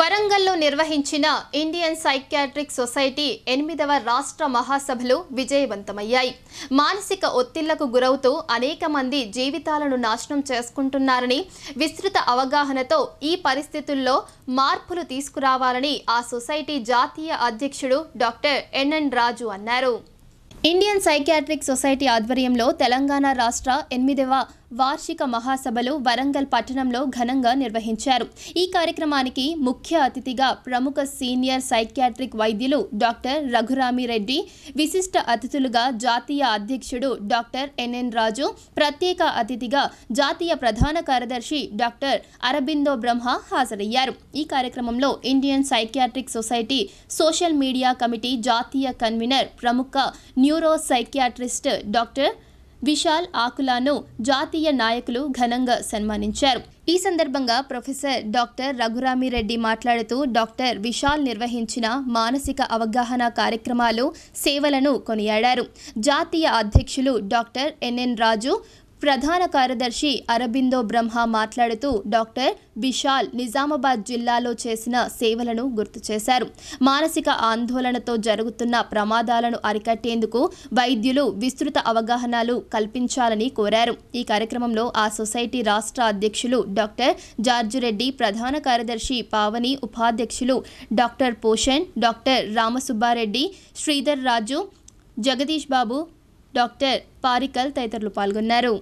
వరంగల్లో నిర్వహించిన Indian psychiatric society ఎనిమిదవ రాష్ట్ర మహాసభలు విజయవంతమయ్యాయి మానసిక ఒత్తిళ్లకు గురవుతూ అనేక మంది జీవితాలను నాశనం చేసుకుంటున్నారని విస్తృత అవగాహనతో ఈ పరిస్థితుల్లో మార్పులు తీసుకురావాలని ఆ సొసైటీ జాతీయ అధ్యక్షుడు డాక్టర్ ఎన్ఎన్ రాజు అన్నారు ఇండియన్ సైక్యాట్రిక్ సొసైటీ ఆధ్వర్యంలో తెలంగాణ రాష్ట్ర ఎనిమిదవ వార్షిక మహాసభలు వరంగల్ పట్టణంలో ఘనంగా నిర్వహించారు ఈ కార్యక్రమానికి ముఖ్య అతిథిగా ప్రముఖ సీనియర్ సైక్యాట్రిక్ వైద్యులు డాక్టర్ రఘురామిరెడ్డి విశిష్ట అతిథులుగా జాతీయ అధ్యక్షుడు డాక్టర్ ఎన్ఎన్ రాజు ప్రత్యేక అతిథిగా జాతీయ ప్రధాన కార్యదర్శి డాక్టర్ అరబిందో బ్రహ్మ హాజరయ్యారు ఈ కార్యక్రమంలో Indian psychiatric society social media committee జాతీయ కన్వీనర్ ప్రముఖ న్యూరో సైకియాట్రిస్ట్ డాక్టర్ విశాల్ ఆకులాను జాతీయ నాయకులు ఘనంగా సన్మానించారు ఈ సందర్భంగా ప్రొఫెసర్ డాక్టర్ రఘురామిరెడ్డి మాట్లాడుతూ డాక్టర్ విశాల్ నిర్వహించిన మానసిక అవగాహన కార్యక్రమాలు సేవలను కొనియాడారు జాతీయ అధ్యక్షులు డాక్టర్ ఎన్ఎన్ రాజు ప్రధాన కార్యదర్శి అరబిందో బ్రహ్మ మాట్లాడుతూ డాక్టర్ బిషాల్ నిజామాబాద్ జిల్లాలో చేసిన సేవలను గుర్తు చేశారు మానసిక ఆందోళనతో జరుగుతున్న ప్రమాదాలను అరికట్టేందుకు వైద్యులు విస్తృత అవగాహనలు కల్పించాలని కోరారు ఈ కార్యక్రమంలో ఆ సొసైటీ రాష్ట్ర అధ్యక్షులు డాక్టర్ జార్జిరెడ్డి ప్రధాన కార్యదర్శి పావని ఉపాధ్యక్షులు doctor Poshan doctor Ramasubbareddy Sridhar Raju Jagadish Babu doctor Parikal తదితరులు పాల్గొన్నారు